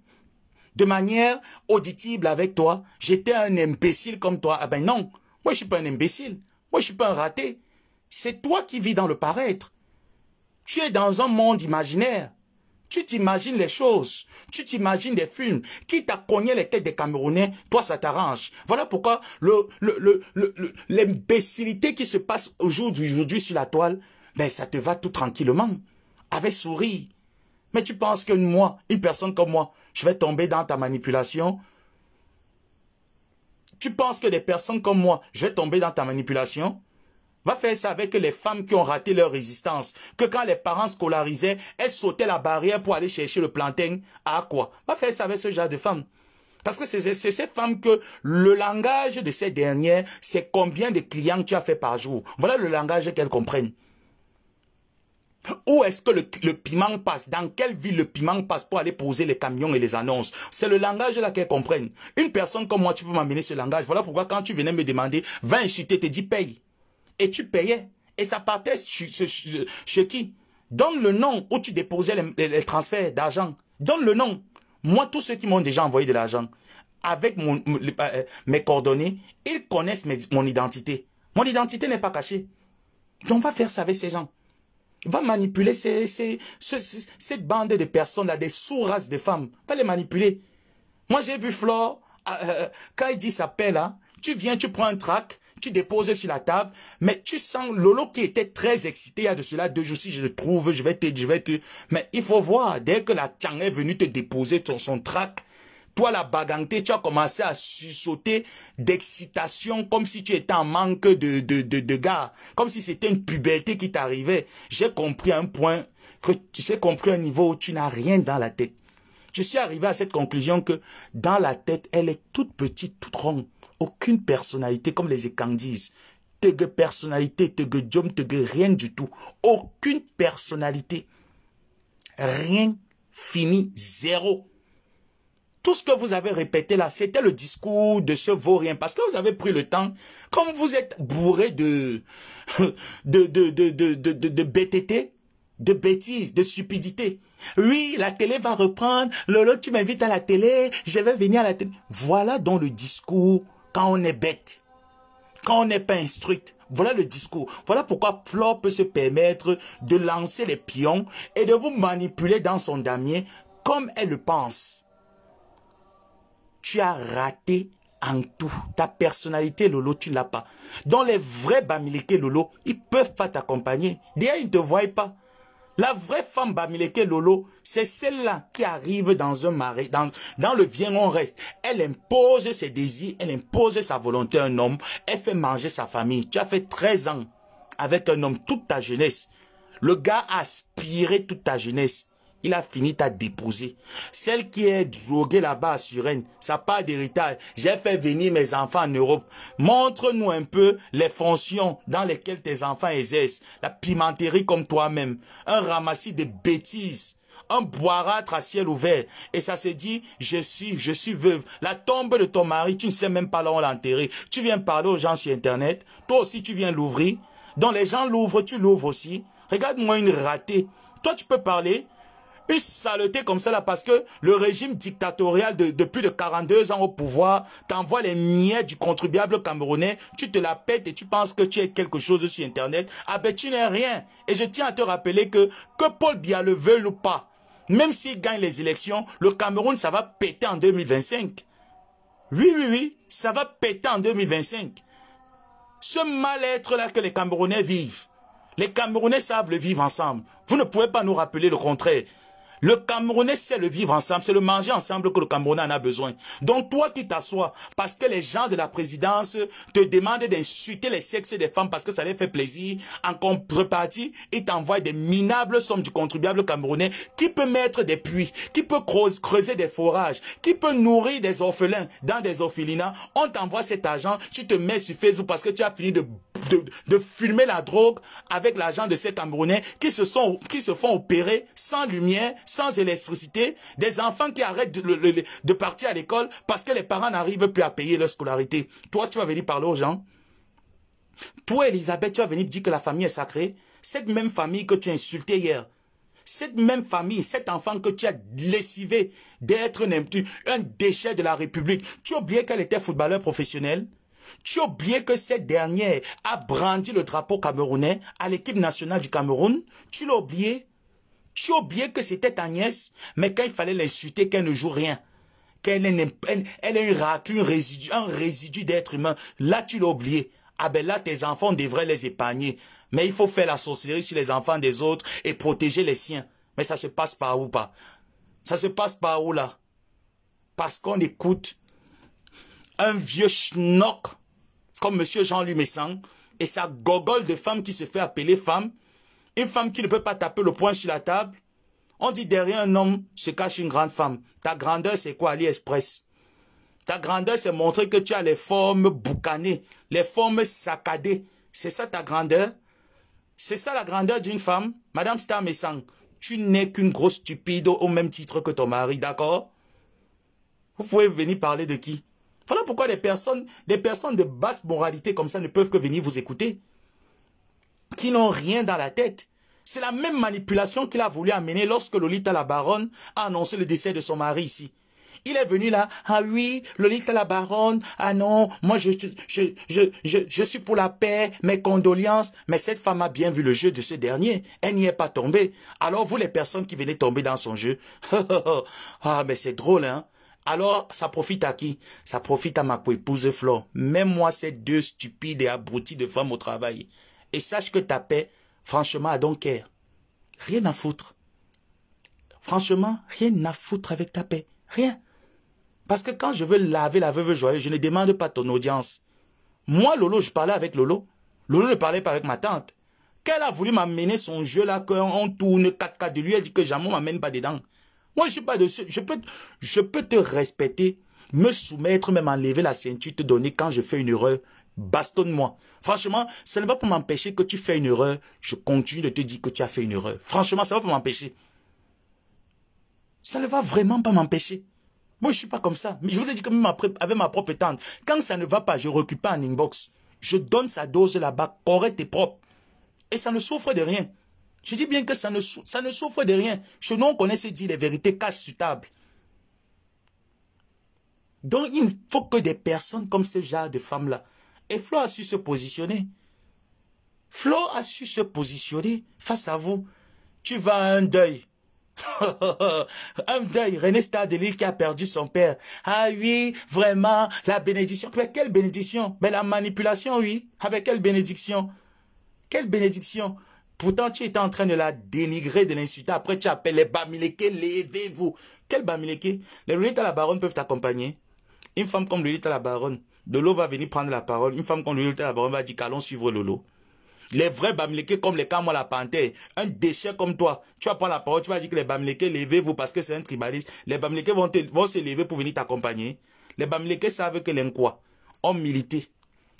de manière auditable avec toi, j'étais un imbécile comme toi. Ah ben non, moi je suis pas un imbécile. Moi je suis pas un raté. C'est toi qui vis dans le paraître. Tu es dans un monde imaginaire. Tu t'imagines les choses, tu t'imagines des films, qui t'a cogné les têtes des Camerounais, toi ça t'arrange. Voilà pourquoi l'imbécilité le, le, qui se passe aujourd'hui sur la toile, ben ça te va tout tranquillement, avec sourire. Mais tu penses que moi, une personne comme moi, je vais tomber dans ta manipulation Tu penses que des personnes comme moi, je vais tomber dans ta manipulation Va faire ça avec les femmes qui ont raté leur résistance. Que quand les parents scolarisaient, elles sautaient la barrière pour aller chercher le plantain à quoi Va faire ça avec ce genre de femmes. Parce que c'est ces femmes que le langage de ces dernières, c'est combien de clients tu as fait par jour. Voilà le langage qu'elles comprennent. Où est-ce que le, piment passe Dans quelle ville le piment passe pour aller poser les camions et les annonces C'est le langage là qu'elles comprennent. Une personne comme moi, tu peux m'amener ce langage. Voilà pourquoi quand tu venais me demander, va insulter, te dis paye. Et tu payais. Et ça partait chez, qui Donne le nom où tu déposais les, transferts d'argent. Donne le nom. Moi, tous ceux qui m'ont déjà envoyé de l'argent, avec euh, euh, mes coordonnées, ils connaissent mon identité. Mon identité n'est pas cachée. Donc, on va faire ça avec ces gens va manipuler ces, ces, cette bande de personnes-là, des sous-races de femmes. Va les manipuler. Moi, j'ai vu Flore, euh, euh, euh, quand il dit sa paix, là, tu viens, tu prends un trac, tu déposes sur la table, mais tu sens Lolo qui était très excité il y a de cela deux jours. Si je le trouve, je vais te, je vais Mais il faut voir, dès que la Tchang est venue te déposer ton, son trac, toi la baganté, tu as commencé à sauter d'excitation comme si tu étais en manque de, de, de, gars, comme si c'était une puberté qui t'arrivait. J'ai compris un point, Tu j'ai compris un niveau où tu n'as rien dans la tête. Je suis arrivé à cette conclusion que dans la tête, elle est toute petite, toute ronde. Aucune personnalité, comme les écans disent. personnalité, tegue diom, tegue rien du tout. Aucune personnalité. Rien fini, zéro. Tout ce que vous avez répété là, c'était le discours de ce vaurien. Parce que vous avez pris le temps, comme vous êtes bourré de, de, de, de, de, de bêtises, de stupidité. Oui, la télé va reprendre. Lolo, tu m'invites à la télé. Je vais venir à la télé. Voilà donc le discours quand on est bête, quand on n'est pas instruite. Voilà le discours. Voilà pourquoi Flo peut se permettre de lancer les pions et de vous manipuler dans son damier comme elle le pense tu as raté en tout. Ta personnalité, Lolo, tu l'as pas. Dans les vrais Bamileke, Lolo, ils peuvent pas t'accompagner. D'ailleurs, ils ne te voient pas. La vraie femme Bamileke Lolo, c'est celle-là qui arrive dans un marais, dans, le vient on reste. Elle impose ses désirs, elle impose sa volonté à un homme, elle fait manger sa famille. Tu as fait 13 ans avec un homme toute ta jeunesse. Le gars a aspiré toute ta jeunesse il a fini t'a déposer. Celle qui est droguée là-bas à Suren, ça pas d'héritage. J'ai fait venir mes enfants en Europe. Montre-nous un peu les fonctions dans lesquelles tes enfants exercent. La pimenterie comme toi-même. Un ramassis de bêtises un boirâtre à ciel ouvert. Et ça se dit, je suis, je suis veuve. La tombe de ton mari, tu ne sais même pas là où l'enterrer. Tu viens parler aux gens sur Internet. Toi aussi, tu viens l'ouvrir. Donc les gens l'ouvrent, tu l'ouvres aussi. Regarde-moi une ratée. Toi, tu peux parler. Une saleté comme ça là, parce que le régime dictatorial de, plus de 42 ans au pouvoir t'envoie les miettes du contribuable camerounais, tu te la pètes et tu penses que tu es quelque chose sur Internet. Ah ben tu n'es rien. Et je tiens à te rappeler que, que Paul Biya le veuille ou pas, même s'il gagne les élections, le Cameroun, ça va péter en 2025. Oui, oui, oui, ça va péter en 2025. Ce mal-être-là que les Camerounais vivent, les Camerounais savent le vivre ensemble. Vous ne pouvez pas nous rappeler le contraire. Le Camerounais sait le vivre ensemble, c'est le manger ensemble que le Camerounais en a besoin. Donc toi qui t'assois, parce que les gens de la présidence te demandent d'insulter les sexes des femmes parce que ça les fait plaisir, en contrepartie, ils t'envoient des minables sommes du contribuable camerounais qui peut mettre des puits, qui peut creuser des forages, qui peut nourrir des orphelins dans des orphelinats. On t'envoie cet argent, tu te mets sur Facebook parce que tu as fini de de, de, filmer la drogue avec l'argent de ces Camerounais qui se, sont, qui se font opérer sans lumière, sans électricité, des enfants qui arrêtent de, partir à l'école parce que les parents n'arrivent plus à payer leur scolarité. Toi, tu vas venir parler aux gens. Toi, Elisabeth, tu vas venir dire que la famille est sacrée. Cette même famille que tu as insultée hier, cette même famille, cet enfant que tu as lessivé d'être un déchet de la République, tu oublié qu'elle était footballeur professionnel tu oublié que cette dernière a brandi le drapeau camerounais à l'équipe nationale du Cameroun Tu l'as oublié tu as oublié que c'était ta nièce, mais quand il fallait l'insulter, qu'elle ne joue rien. Qu'elle est, elle, une raclure, un résidu, un résidu d'être humain. Là, tu l'as oublié. Ah ben là, tes enfants devraient les épargner. Mais il faut faire la sorcellerie sur les enfants des autres et protéger les siens. Mais ça se passe par où pas Ça se passe par où là Parce qu'on écoute un vieux schnock comme M. Jean-Louis Messan et sa gogole de femme qui se fait appeler femme une femme qui ne peut pas taper le poing sur la table, on dit derrière un homme se cache une grande femme. Ta grandeur, c'est quoi AliExpress Ta grandeur, c'est montrer que tu as les formes boucanées, les formes saccadées. C'est ça ta grandeur C'est ça la grandeur d'une femme Madame Star Messang, tu n'es qu'une grosse stupide au même titre que ton mari, d'accord Vous pouvez venir parler de qui Voilà pourquoi les personnes, des personnes de basse moralité comme ça ne peuvent que venir vous écouter qui n'ont rien dans la tête. C'est la même manipulation qu'il a voulu amener lorsque Lolita la baronne a annoncé le décès de son mari ici. Il est venu là, ah oui, Lolita la baronne, ah non, moi je, je, suis pour la paix, mes condoléances. Mais cette femme a bien vu le jeu de ce dernier, elle n'y est pas tombée. Alors vous les personnes qui venez tomber dans son jeu, ah mais c'est drôle hein. Alors, ça profite à qui Ça profite à ma épouse Flore. Même moi, ces deux stupides et abrutis de femmes au travail. Et sache que ta paix, franchement, à air. rien à foutre. Franchement, rien à foutre avec ta paix. Rien. Parce que quand je veux laver la veuve joyeuse, je ne demande pas ton audience. Moi, Lolo, je parlais avec Lolo. Lolo ne parlait pas avec ma tante. Qu'elle a voulu m'amener son jeu là, qu'on tourne 4K de lui, elle dit que jamais on m'amène pas dedans. Moi, je suis pas dessus. Je peux, je peux te respecter, me soumettre, même enlever la ceinture, te donner quand je fais une erreur. Bastonne-moi. Franchement, ça ne va pas m'empêcher que tu fais une erreur. Je continue de te dire que tu as fait une erreur. Franchement, ça ne va pas m'empêcher. Ça ne va vraiment pas m'empêcher. Moi, je suis pas comme ça. Mais je vous ai dit que même avec ma propre tente. quand ça ne va pas, je récupère un inbox. Je donne sa dose là-bas, correcte et propre. Et ça ne souffre de rien. Je dis bien que ça ne, ça ne souffre de rien. Je nous, connais connaît dit les vérités cachent sur table. Donc, il faut que des personnes comme ce genre de femmes-là, et Flo a su se positionner. Flo a su se positionner face à vous. Tu vas à un deuil. un deuil. René Stadelil qui a perdu son père. Ah oui, vraiment, la bénédiction. Mais quelle bénédiction Mais la manipulation, oui. Avec ah, quelle bénédiction Quelle bénédiction Pourtant, tu étais en train de la dénigrer, de l'insulter. Après, tu appelles les Bamileke, levez-vous. Quel Bamileke Les à la baronne peuvent t'accompagner. Une femme comme à la baronne, l'eau va venir prendre la parole. Une femme qu'on lui la on va dire qu'allons suivre Lolo. Les vrais Bamlékés, comme les Kamwa la Panthère, un déchet comme toi, tu vas prendre la parole, tu vas dire que les Bamlékés, levez-vous parce que c'est un tribaliste. Les Bamleke vont, se lever pour venir t'accompagner. Les Bamleke savent que les quoi ont milité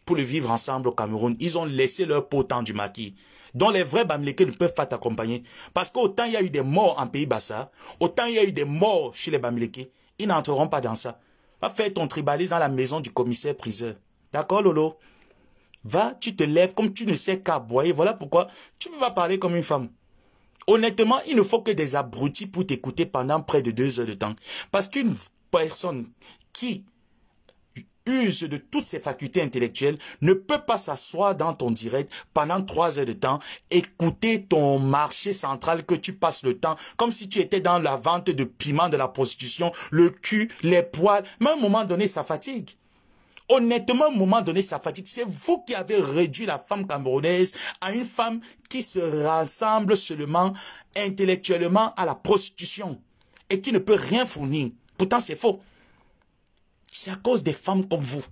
pour le vivre ensemble au Cameroun. Ils ont laissé leur potent du maquis. Donc les vrais Bamlékés ne peuvent pas t'accompagner. Parce qu'autant il y a eu des morts en Pays Bassa, autant il y a eu des morts chez les Bamleke. Ils n'entreront pas dans ça. Va faire ton tribalisme dans la maison du commissaire priseur. D'accord, Lolo Va, tu te lèves comme tu ne sais qu'aboyer. Voilà pourquoi tu ne peux pas parler comme une femme. Honnêtement, il ne faut que des abrutis pour t'écouter pendant près de deux heures de temps. Parce qu'une personne qui use de toutes ses facultés intellectuelles ne peut pas s'asseoir dans ton direct pendant trois heures de temps, écouter ton marché central que tu passes le temps, comme si tu étais dans la vente de piment de la prostitution, le cul, les poils. Mais à un moment donné, ça fatigue. Honnêtement, à un moment donné, ça fatigue. C'est vous qui avez réduit la femme camerounaise à une femme qui se rassemble seulement intellectuellement à la prostitution et qui ne peut rien fournir. Pourtant, c'est faux. C'est à cause des femmes comme vous.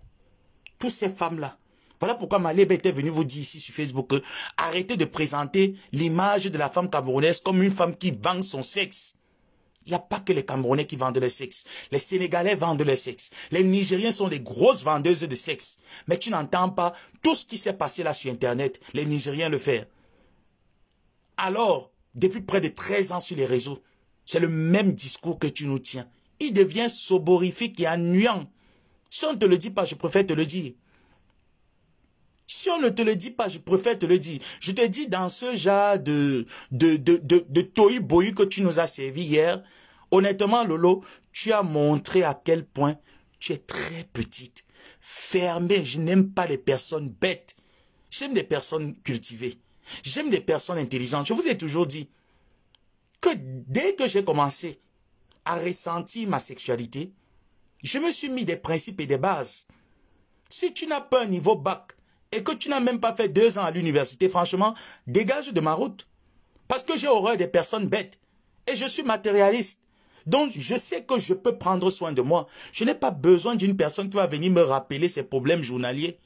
Toutes ces femmes-là. Voilà pourquoi Maleb était venu vous dire ici sur Facebook que arrêtez de présenter l'image de la femme camerounaise comme une femme qui vend son sexe. Il n'y a pas que les Camerounais qui vendent le sexe. Les Sénégalais vendent le sexe. Les Nigériens sont les grosses vendeuses de sexe. Mais tu n'entends pas tout ce qui s'est passé là sur Internet, les Nigériens le font. Alors, depuis près de 13 ans sur les réseaux, c'est le même discours que tu nous tiens. Il devient soborifique et ennuyant. Si on ne te le dit pas, je préfère te le dire. Si on ne te le dit pas, je préfère te le dire. Je te dis, dans ce genre de, de, de, de, que tu nous as servi hier, honnêtement, Lolo, tu as montré à quel point tu es très petite, fermée. Je n'aime pas les personnes bêtes. J'aime des personnes cultivées. J'aime des personnes intelligentes. Je vous ai toujours dit que dès que j'ai commencé à ressentir ma sexualité, je me suis mis des principes et des bases. Si tu n'as pas un niveau bac et que tu n'as même pas fait deux ans à l'université, franchement, dégage de ma route. Parce que j'ai horreur des personnes bêtes. Et je suis matérialiste. Donc, je sais que je peux prendre soin de moi. Je n'ai pas besoin d'une personne qui va venir me rappeler ses problèmes journaliers.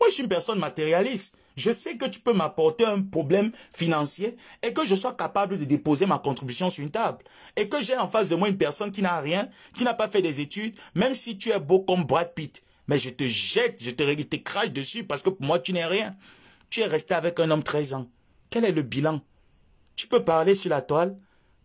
Moi, je suis une personne matérialiste je sais que tu peux m'apporter un problème financier et que je sois capable de déposer ma contribution sur une table. Et que j'ai en face de moi une personne qui n'a rien, qui n'a pas fait des études, même si tu es beau comme Brad Pitt. Mais je te jette, je te, crache dessus parce que pour moi, tu n'es rien. Tu es resté avec un homme 13 ans. Quel est le bilan Tu peux parler sur la toile.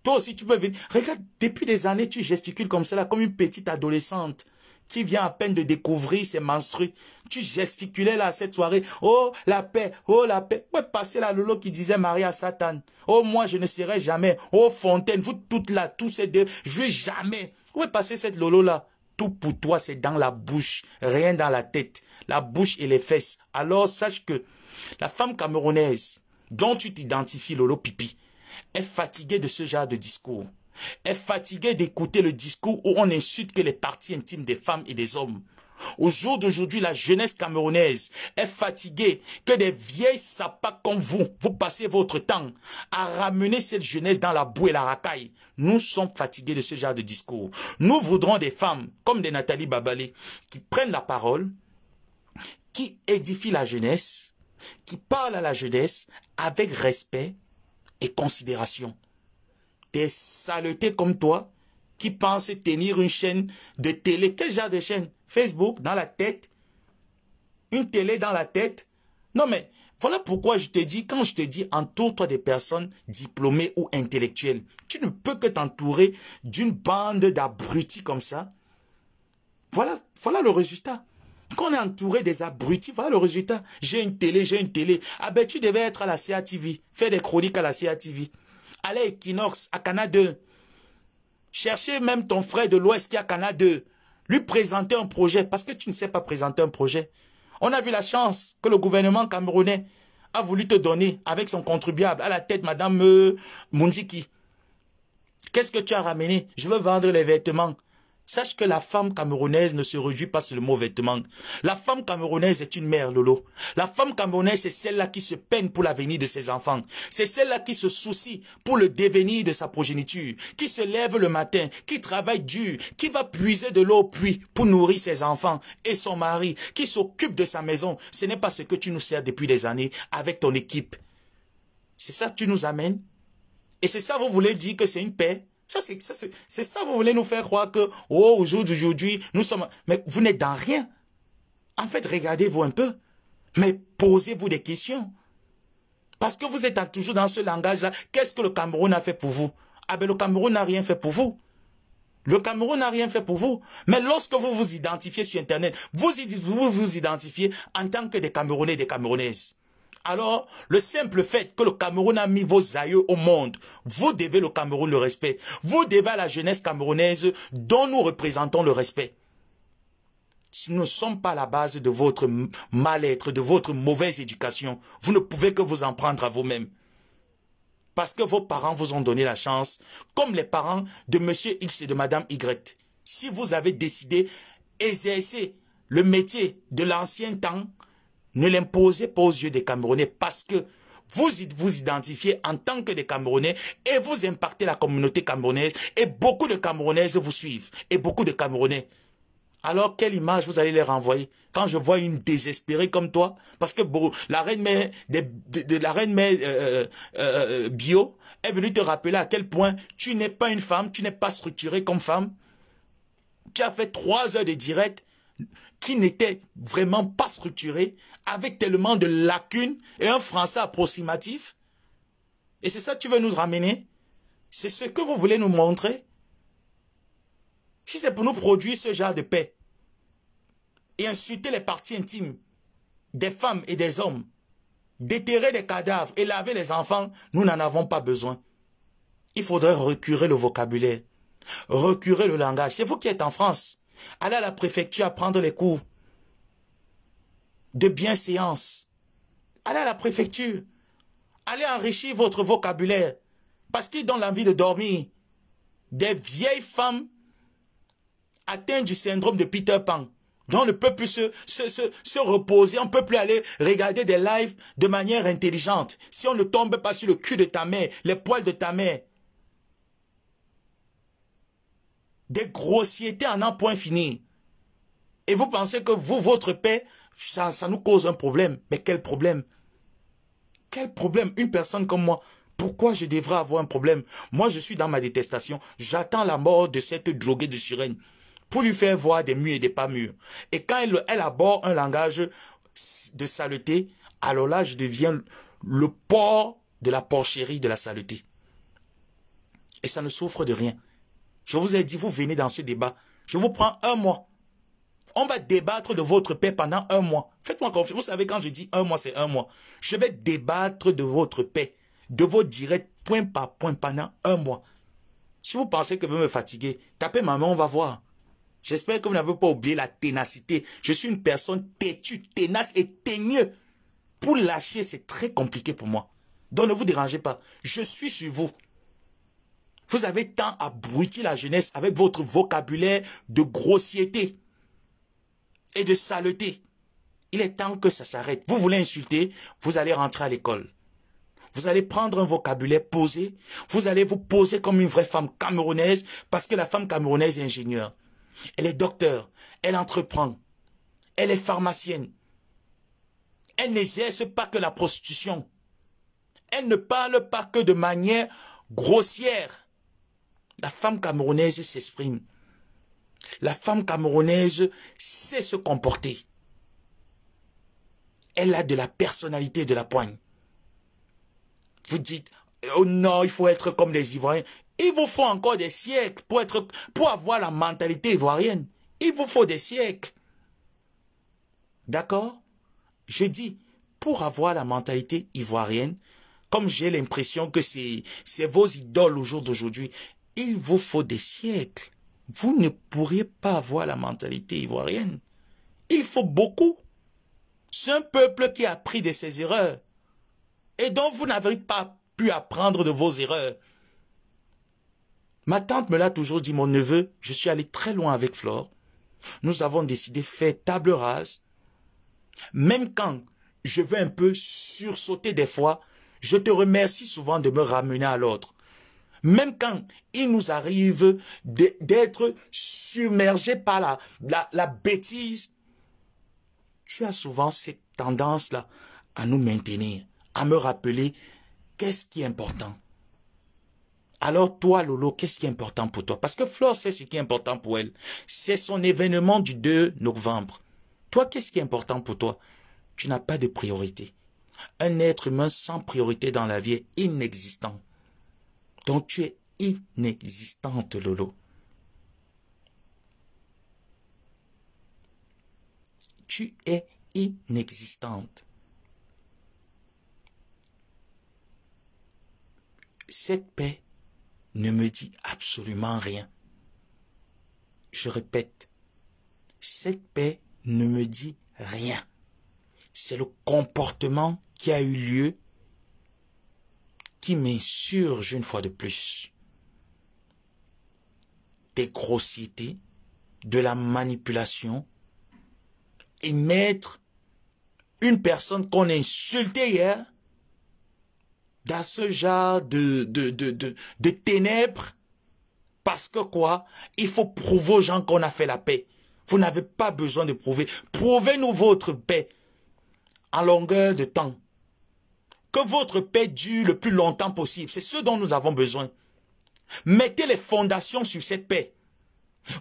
Toi aussi, tu peux venir. Regarde, depuis des années, tu gesticules comme cela, comme une petite adolescente qui vient à peine de découvrir ses menstrues. Tu gesticulais là cette soirée. Oh, la paix, oh, la paix. est passez la Lolo qui disait Marie à Satan. Oh, moi, je ne serai jamais. Oh, Fontaine, vous toutes là, tous ces deux, je vais jamais. est passez cette Lolo là. Tout pour toi, c'est dans la bouche, rien dans la tête. La bouche et les fesses. Alors, sache que la femme camerounaise dont tu t'identifies, Lolo Pipi, est fatiguée de ce genre de discours est fatigué d'écouter le discours où on insulte que les parties intimes des femmes et des hommes. Au jour d'aujourd'hui, la jeunesse camerounaise est fatiguée que des vieilles sapas comme vous, vous passez votre temps à ramener cette jeunesse dans la boue et la racaille. Nous sommes fatigués de ce genre de discours. Nous voudrons des femmes comme des Nathalie Babalé qui prennent la parole, qui édifient la jeunesse, qui parlent à la jeunesse avec respect et considération des saletés comme toi qui pensent tenir une chaîne de télé. Quel genre de chaîne Facebook dans la tête Une télé dans la tête Non mais voilà pourquoi je te dis, quand je te dis entoure-toi des personnes diplômées ou intellectuelles, tu ne peux que t'entourer d'une bande d'abrutis comme ça. Voilà, voilà le résultat. Quand on est entouré des abrutis, voilà le résultat. J'ai une télé, j'ai une télé. Ah ben tu devais être à la TV faire des chroniques à la TV Allez à Equinox, à Canada, 2. Cherchez même ton frère de l'Ouest qui est à Canada, 2. Lui présenter un projet, parce que tu ne sais pas présenter un projet. On a vu la chance que le gouvernement camerounais a voulu te donner avec son contribuable à la tête, Madame euh, Mundiki. Qu'est-ce que tu as ramené Je veux vendre les vêtements. Sache que la femme camerounaise ne se réduit pas sur le mauvais vêtement. La femme camerounaise est une mère, Lolo. La femme camerounaise, c'est celle-là qui se peine pour l'avenir de ses enfants. C'est celle-là qui se soucie pour le devenir de sa progéniture, qui se lève le matin, qui travaille dur, qui va puiser de l'eau au puits pour nourrir ses enfants et son mari, qui s'occupe de sa maison. Ce n'est pas ce que tu nous sers depuis des années avec ton équipe. C'est ça que tu nous amènes. Et c'est ça, vous voulez dire que c'est une paix c'est ça, vous voulez nous faire croire que, oh, au d'aujourd'hui, nous sommes... Mais vous n'êtes dans rien. En fait, regardez-vous un peu. Mais posez-vous des questions. Parce que vous êtes toujours dans ce langage-là. Qu'est-ce que le Cameroun a fait pour vous Ah ben, le Cameroun n'a rien fait pour vous. Le Cameroun n'a rien fait pour vous. Mais lorsque vous vous identifiez sur Internet, vous vous, vous identifiez en tant que des Camerounais et des Camerounaises. Alors, le simple fait que le Cameroun a mis vos aïeux au monde, vous devez le Cameroun le respect. Vous devez à la jeunesse camerounaise dont nous représentons le respect. Nous ne sommes pas la base de votre mal-être, de votre mauvaise éducation. Vous ne pouvez que vous en prendre à vous-même. Parce que vos parents vous ont donné la chance, comme les parents de M. X et de Mme Y. Si vous avez décidé d'exercer le métier de l'ancien temps, ne l'imposez pas aux yeux des Camerounais parce que vous vous identifiez en tant que des Camerounais et vous impactez la communauté camerounaise et beaucoup de Camerounaises vous suivent et beaucoup de Camerounais. Alors quelle image vous allez leur envoyer Quand je vois une désespérée comme toi, parce que la reine mère, de, la reine euh, euh, euh, bio est venue te rappeler à quel point tu n'es pas une femme, tu n'es pas structurée comme femme. Tu as fait trois heures de direct qui n'était vraiment pas structuré, avec tellement de lacunes et un français approximatif. Et c'est ça que tu veux nous ramener C'est ce que vous voulez nous montrer Si c'est pour nous produire ce genre de paix et insulter les parties intimes des femmes et des hommes, déterrer des cadavres et laver les enfants, nous n'en avons pas besoin. Il faudrait recurer le vocabulaire, recurer le langage. C'est vous qui êtes en France. Allez à la préfecture à prendre les cours de bienséance. Allez à la préfecture. Allez enrichir votre vocabulaire. Parce qu'ils donnent l'envie de dormir. Des vieilles femmes atteintes du syndrome de Peter Pan. dont on ne peut plus se, se, se, se reposer. On ne peut plus aller regarder des lives de manière intelligente. Si on ne tombe pas sur le cul de ta mère, les poils de ta mère, des grossièretés en un point fini. Et vous pensez que vous, votre paix, ça, ça nous cause un problème. Mais quel problème Quel problème Une personne comme moi, pourquoi je devrais avoir un problème Moi, je suis dans ma détestation. J'attends la mort de cette droguée de sirène pour lui faire voir des murs et des pas murs. Et quand elle, aborde un langage de saleté, alors là, je deviens le port de la porcherie de la saleté. Et ça ne souffre de rien. Je vous ai dit, vous venez dans ce débat. Je vous prends un mois. On va débattre de votre paix pendant un mois. Faites-moi confiance. Vous savez, quand je dis un mois, c'est un mois. Je vais débattre de votre paix, de vos directs, point par point, pendant un mois. Si vous pensez que vous me fatiguez, tapez ma main, on va voir. J'espère que vous n'avez pas oublié la ténacité. Je suis une personne têtue, ténace et teigneuse. Pour lâcher, c'est très compliqué pour moi. Donc ne vous dérangez pas. Je suis sur vous. Vous avez tant abruti la jeunesse avec votre vocabulaire de grossiété et de saleté. Il est temps que ça s'arrête. Vous voulez insulter, vous allez rentrer à l'école. Vous allez prendre un vocabulaire posé. Vous allez vous poser comme une vraie femme camerounaise parce que la femme camerounaise est ingénieure. Elle est docteur. Elle entreprend. Elle est pharmacienne. Elle n'exerce pas que la prostitution. Elle ne parle pas que de manière grossière. La femme camerounaise s'exprime. La femme camerounaise sait se comporter. Elle a de la personnalité de la poigne. Vous dites, oh non, il faut être comme les Ivoiriens. Il vous faut encore des siècles pour, être, pour avoir la mentalité ivoirienne. Il vous faut des siècles. D'accord Je dis, pour avoir la mentalité ivoirienne, comme j'ai l'impression que c'est vos idoles au jour d'aujourd'hui, il vous faut des siècles. Vous ne pourriez pas avoir la mentalité ivoirienne. Il faut beaucoup. C'est un peuple qui a pris de ses erreurs et dont vous n'avez pas pu apprendre de vos erreurs. Ma tante me l'a toujours dit, mon neveu, je suis allé très loin avec Flore. Nous avons décidé de faire table rase. Même quand je veux un peu sursauter des fois, je te remercie souvent de me ramener à l'autre. Même quand il nous arrive d'être submergé par la, la, bêtise, tu as souvent cette tendance-là à nous maintenir, à me rappeler qu'est-ce qui est important. Alors toi, Lolo, qu'est-ce qui est important pour toi Parce que Flor sait ce qui est important pour elle. C'est son événement du 2 novembre. Toi, qu'est-ce qui est important pour toi Tu n'as pas de priorité. Un être humain sans priorité dans la vie est inexistant. Donc, tu es inexistante, Lolo. Tu es inexistante. Cette paix ne me dit absolument rien. Je répète, cette paix ne me dit rien. C'est le comportement qui a eu lieu qui m'insurge une fois de plus. Des grossités de la manipulation, et mettre une personne qu'on insultait hier dans ce genre de, de, de ténèbres parce que quoi Il faut prouver aux gens qu'on a fait la paix. Vous n'avez pas besoin de prouver. Prouvez-nous votre paix en longueur de temps. Que votre paix dure le plus longtemps possible. C'est ce dont nous avons besoin. Mettez les fondations sur cette paix.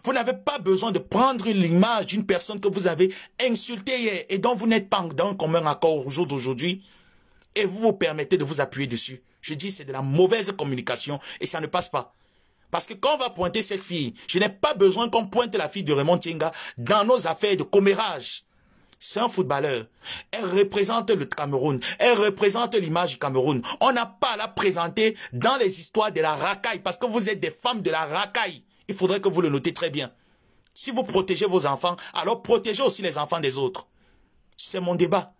Vous n'avez pas besoin de prendre l'image d'une personne que vous avez insultée hier et dont vous n'êtes pas dans un commun accord au jour d'aujourd'hui et vous vous permettez de vous appuyer dessus. Je dis c'est de la mauvaise communication et ça ne passe pas. Parce que quand on va pointer cette fille, je n'ai pas besoin qu'on pointe la fille de Raymond Tienga dans nos affaires de commérage. C'est un footballeur. Elle représente le Cameroun. Elle représente l'image du Cameroun. On n'a pas à la présenter dans les histoires de la racaille parce que vous êtes des femmes de la racaille. Il faudrait que vous le notez très bien. Si vous protégez vos enfants, alors protégez aussi les enfants des autres. C'est mon débat.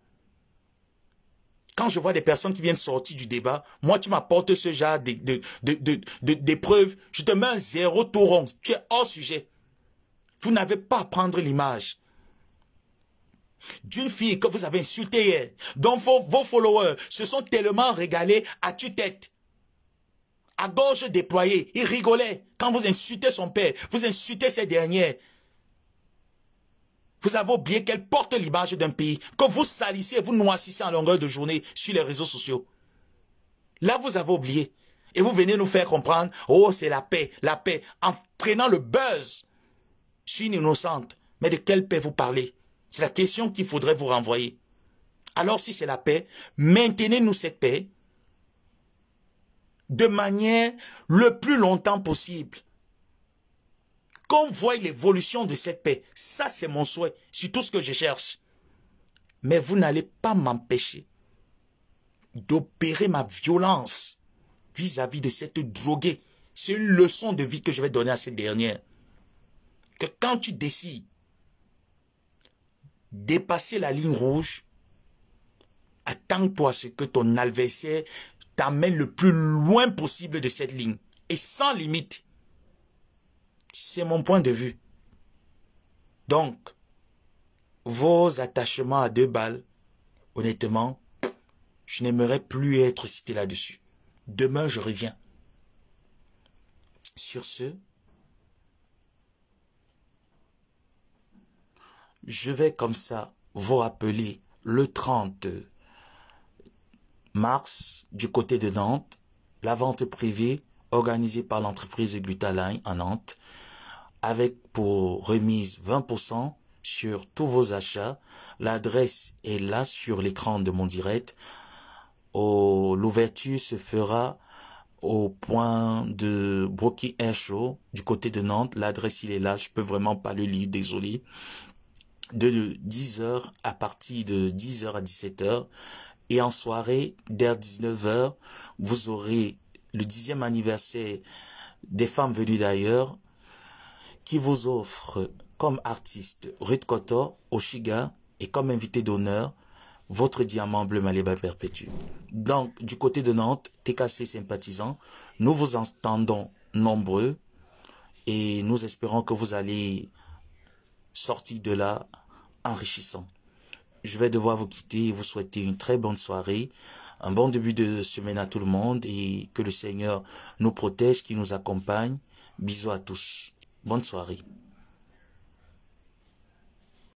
Quand je vois des personnes qui viennent sortir du débat, moi tu m'apportes ce genre d'épreuves, de, de, je te mets un zéro tour Tu es hors sujet. Vous n'avez pas à prendre l'image d'une fille que vous avez insultée hier, dont vos, followers se sont tellement régalés à tue-tête, à gorge déployée, ils rigolaient quand vous insultez son père, vous insultez ces dernières. Vous avez oublié qu'elle porte l'image d'un pays, que vous salissez, vous noircissez en longueur de journée sur les réseaux sociaux. Là, vous avez oublié. Et vous venez nous faire comprendre, oh, c'est la paix, la paix, en prenant le buzz suis une innocente. Mais de quelle paix vous parlez c'est la question qu'il faudrait vous renvoyer. Alors si c'est la paix, maintenez-nous cette paix de manière le plus longtemps possible. Qu'on voie l'évolution de cette paix. Ça, c'est mon souhait. C'est tout ce que je cherche. Mais vous n'allez pas m'empêcher d'opérer ma violence vis-à-vis -vis de cette droguée. C'est une leçon de vie que je vais donner à cette dernière. Que quand tu décides dépasser la ligne rouge, attends-toi à ce que ton adversaire t'amène le plus loin possible de cette ligne et sans limite. C'est mon point de vue. Donc, vos attachements à deux balles, honnêtement, je n'aimerais plus être cité là-dessus. Demain, je reviens. Sur ce, je vais comme ça vous rappeler le 30 mars du côté de Nantes, la vente privée organisée par l'entreprise Glutaline à Nantes, avec pour remise 20% sur tous vos achats. L'adresse est là sur l'écran de mon direct. Oh, l'ouverture se fera au point de Brookie Air Show du côté de Nantes. L'adresse, il est là. Je peux vraiment pas le lire, désolé de 10h à partir de 10h à 17h. Et en soirée, dès 19h, vous aurez le dixième anniversaire des femmes venues d'ailleurs qui vous offrent comme artiste Ruth Koto, Oshiga et comme invité d'honneur votre diamant bleu Maléba perpétue. Donc, du côté de Nantes, TKC Sympathisant nous vous entendons nombreux et nous espérons que vous allez Sorti de là enrichissant. Je vais devoir vous quitter et vous souhaiter une très bonne soirée, un bon début de semaine à tout le monde et que le Seigneur nous protège, qu'il nous accompagne. Bisous à tous. Bonne soirée.